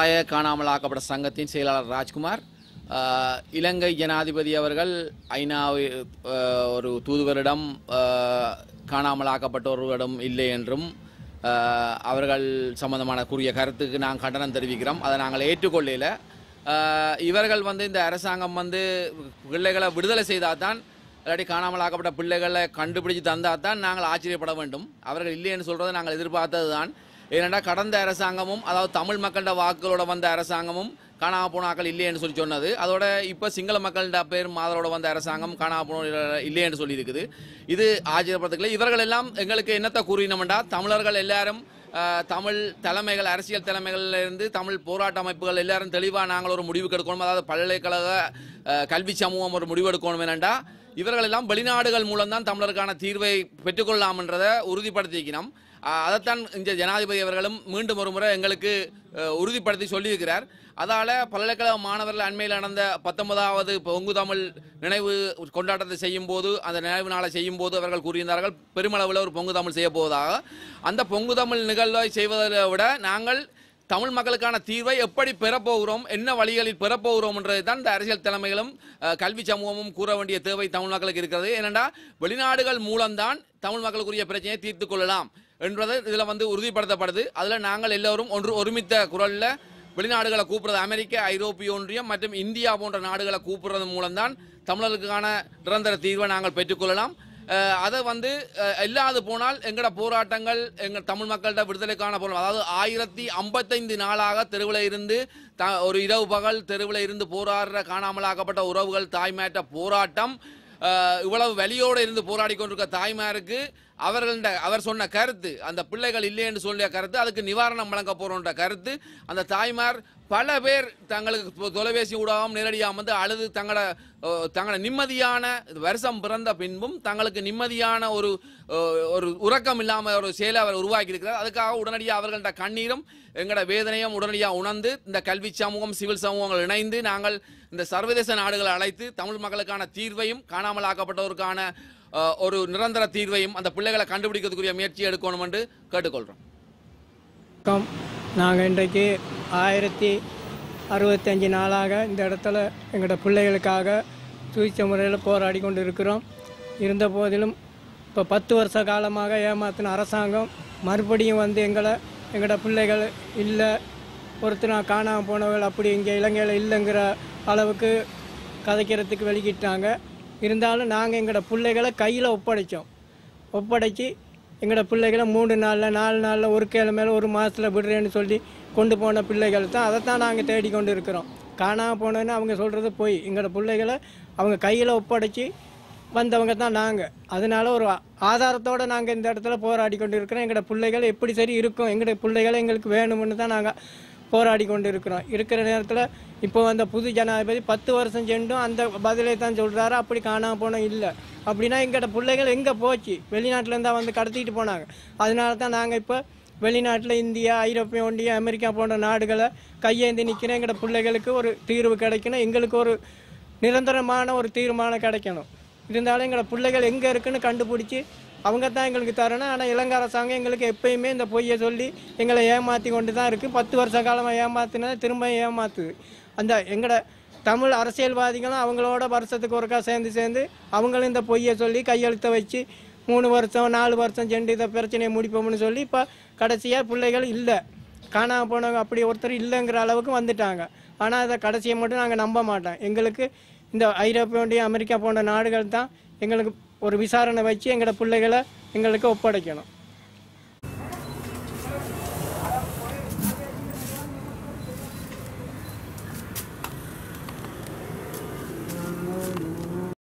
சமுதாய காணாமல் ஆக்கப்பட்ட சங்கத்தின் செயலாளர் ராஜ்குமார் இலங்கை ஜனாதிபதி அவர்கள் ஐநா ஒரு தூதுவரிடம் காணாமல் ஆக்கப்பட்டவர்களிடம் இல்லை என்றும் அவர்கள் சம்பந்தமான கூறிய கருத்துக்கு நாங்கள் கண்டனம் தெரிவிக்கிறோம் அதை நாங்கள் ஏற்றுக்கொள்ளல இவர்கள் வந்து இந்த அரசாங்கம் வந்து பிள்ளைகளை விடுதலை செய்தால் தான் இல்லாட்டி காணாமல் ஆக்கப்பட்ட பிள்ளைகளை கண்டுபிடிச்சு தந்தால் தான் நாங்கள் ஆச்சரியப்பட வேண்டும் அவர்கள் இல்லை என்று சொல்கிறத நாங்கள் எதிர்பார்த்தது தான் ஏனென்றால் கடந்த அரசாங்கமும் அதாவது தமிழ் மக்களோட வாக்குகளோட வந்த அரசாங்கமும் காணாமல் போன ஆக்கள் சொல்லி சொன்னது அதோட இப்போ சிங்கள மக்கள்கிட்ட பேர் மாதரோட வந்த அரசாங்கம் காணாமல் போன இல்லைன்னு சொல்லியிருக்குது இது ஆச்சரியப்படுறதுக்கு இவர்கள் எல்லாம் எங்களுக்கு என்னத்தை கூறினோம்டா தமிழர்கள் எல்லாரும் தமிழ் தலைமைகள் அரசியல் தலைமைகள்லேருந்து தமிழ் போராட்ட அமைப்புகள் எல்லாரும் தெளிவாக நாங்கள் ஒரு முடிவு எடுக்கணும் அதாவது பல்கலைக்கழக கல்வி சமூகம் ஒரு முடிவு எடுக்கணும் என்னண்டா இவர்களெல்லாம் வெளிநாடுகள் மூலம்தான் தமிழருக்கான தீர்வை பெற்றுக்கொள்ளலாம்ன்றதை உறுதிப்படுத்திக்கணும் அதைத்தான் இந்த ஜனாதிபதி அவர்களும் மீண்டும் ஒரு முறை எங்களுக்கு உறுதிப்படுத்தி சொல்லியிருக்கிறார் அதால் பல்கலைக்கழக மாணவர்கள் அண்மையில் நடந்த பத்தொன்பதாவது பொங்கு தமிழ் நினைவு கொண்டாட்டத்தை செய்யும் போது அந்த நினைவு நாளை செய்யும் போது அவர்கள் கூறியிருந்தார்கள் பெருமளவில் ஒரு பொங்கு தமிழ் செய்ய போவதாக அந்த பொங்கு தமிழ் நிகழ்வை செய்வதை விட நாங்கள் தமிழ் மக்களுக்கான தீர்வை எப்படி பெறப்போகிறோம் என்ன வழிகளில் பெறப்போகிறோம் என்றதை தான் இந்த அரசியல் தலைமைகளும் கல்வி சமூகமும் கூற வேண்டிய தேவை தமிழ் மக்களுக்கு இருக்கிறது ஏனென்றால் வெளிநாடுகள் மூலம்தான் தமிழ் மக்களுக்குரிய பிரச்சனையை தீர்த்து கொள்ளலாம் என்றது இதில் வந்து உறுதிப்படுத்தப்படுது அதில் நாங்கள் எல்லோரும் ஒன்று ஒருமித்த குரலில் வெளிநாடுகளை கூப்பிடுறது அமெரிக்க ஐரோப்பிய ஒன்றியம் மற்றும் இந்தியா போன்ற நாடுகளை கூப்பிடுறது மூலம்தான் தமிழர்களுக்கான நிரந்தர தீர்வை நாங்கள் பெற்றுக்கொள்ளலாம் அதை வந்து இல்லாது போனால் எங்களோட போராட்டங்கள் எங்கள் தமிழ் மக்கள்கிட்ட விடுதலைக்கான போராட்டம் அதாவது ஆயிரத்தி ஐம்பத்தைந்து நாளாக தெருவில் இருந்து த ஒரு இரவு பகல் தெருவில் இருந்து போராடுற காணாமலாக்கப்பட்ட உறவுகள் தாய்மாற்ற போராட்டம் இவ்வளவு வெளியோடு இருந்து போராடி கொண்டிருக்க தாய்மாருக்கு அவர்கள அவர் சொன்ன கருத்து அந்த பிள்ளைகள் இல்லைன்னு சொல்லிய கருத்து அதுக்கு நிவாரணம் வழங்க போறோன்ற கருத்து அந்த தாய்மார் பல பேர் தங்களுக்கு தொலைபேசி ஊடகம் நேரடியாக வந்து அழுது தங்களை தங்களை நிம்மதியான வருஷம் பிறந்த பின்பும் தங்களுக்கு நிம்மதியான ஒரு ஒரு உறக்கம் இல்லாமல் ஒரு செயலை அவர் உருவாக்கி இருக்கிறார் அதுக்காக உடனடியாக அவர்களிட கண்ணீரும் எங்களோட வேதனையும் உடனடியாக உணர்ந்து இந்த கல்வி சமூகம் சிவில் சமூகங்கள் இணைந்து நாங்கள் இந்த சர்வதேச நாடுகளை அழைத்து தமிழ் மக்களுக்கான தீர்வையும் காணாமல் ஆக்கப்பட்டவருக்கான ஒரு நிரந்தர தீர்வையும் அந்த பிள்ளைகளை கண்டுபிடிக்கிறதுக்குரிய முயற்சி எடுக்கணும் என்று கேட்டுக்கொள்றோம் நாங்கள் இன்றைக்கு ஆயிரத்தி அறுபத்தஞ்சு நாளாக இந்த இடத்துல எங்களோட பிள்ளைகளுக்காக சூழ்ச்ச முறையில் போராடி கொண்டு இருக்கிறோம் இருந்த போதிலும் இப்போ பத்து வருஷ காலமாக ஏமாத்தின அரசாங்கம் மறுபடியும் வந்து எங்களை எங்களோட பிள்ளைகள் இல்லை ஒருத்தர் நான் காணாமல் போனவர்கள் அப்படி இங்கே இலங்கையில் இல்லைங்கிற அளவுக்கு கதைக்கிறதுக்கு வெளிக்கிட்டாங்க இருந்தாலும் நாங்கள் எங்களோட பிள்ளைகளை கையில் ஒப்படைத்தோம் ஒப்படைச்சி எங்களோட பிள்ளைகளை மூணு நாளில் நாலு நாளில் ஒரு கிழமையில ஒரு மாதத்தில் விடுறேன்னு சொல்லி கொண்டு போன பிள்ளைகள் தான் அதை தான் நாங்கள் தேடிக்கொண்டு இருக்கிறோம் காணாமல் போனோன்னு அவங்க சொல்கிறது போய் எங்களோட பிள்ளைகளை அவங்க கையில் ஒப்படைச்சி வந்தவங்க தான் நாங்கள் அதனால ஒரு ஆதாரத்தோடு நாங்கள் இந்த இடத்துல போராடி கொண்டு இருக்கிறோம் எங்களோட பிள்ளைகள் எப்படி சரி இருக்கும் எங்களோட பிள்ளைகளை எங்களுக்கு வேணும்னு தான் நாங்கள் போராடி கொண்டு இருக்கிறோம் இருக்கிற நேரத்தில் இப்போ வந்த புது ஜனாதிபதி பத்து வருஷம் சென்றும் அந்த பதிலை தான் சொல்கிறாரு அப்படி காணாமல் போனோம் இல்லை அப்படின்னா எங்கள்கிட்ட பிள்ளைகள் எங்கே போச்சு வெளிநாட்டிலேருந்தா வந்து கடத்திட்டு போனாங்க அதனால தான் நாங்கள் இப்போ வெளிநாட்டில் இந்தியா ஐரோப்பிய ஒன்றியம் அமெரிக்கா போன்ற நாடுகளை கையேந்தி நிற்கிறேன் எங்களோட பிள்ளைகளுக்கு ஒரு தீர்வு கிடைக்கணும் எங்களுக்கு ஒரு நிரந்தரமான ஒரு தீர்மானம் கிடைக்கணும் இருந்தாலும் எங்களோட பிள்ளைகள் எங்கே இருக்குன்னு கண்டுபிடிச்சி அவங்க தான் எங்களுக்கு தரணும் ஆனால் இலங்கை அரசாங்கம் எங்களுக்கு எப்பயுமே இந்த பொய்யை சொல்லி எங்களை ஏமாற்றி கொண்டு தான் இருக்குது பத்து வருஷ காலமாக ஏமாத்தினா திரும்ப ஏமாத்துது அந்த எங்களோட தமிழ் அரசியல்வாதிகளும் அவங்களோட வருஷத்துக்கு ஒருக்கா சேர்ந்து சேர்ந்து அவங்களும் இந்த பொய்யை சொல்லி கையெழுத்தை வச்சு மூணு வருஷம் நாலு வருஷம் சென்று இதை பிரச்சனையை முடிப்போம்னு சொல்லி இப்போ கடைசியாக பிள்ளைகள் இல்லை காணாமல் போனவங்க அப்படி ஒருத்தர் இல்லைங்கிற அளவுக்கு வந்துட்டாங்க ஆனால் அதை கடைசியை மட்டும் நாங்கள் நம்ப மாட்டோம் எங்களுக்கு இந்த ஐரோப்பியோடையும் அமெரிக்கா போன்ற நாடுகள் தான் எங்களுக்கு ஒரு விசாரணை வச்சு எங்களோட பிள்ளைகளை எங்களுக்கு ஒப்படைக்கணும்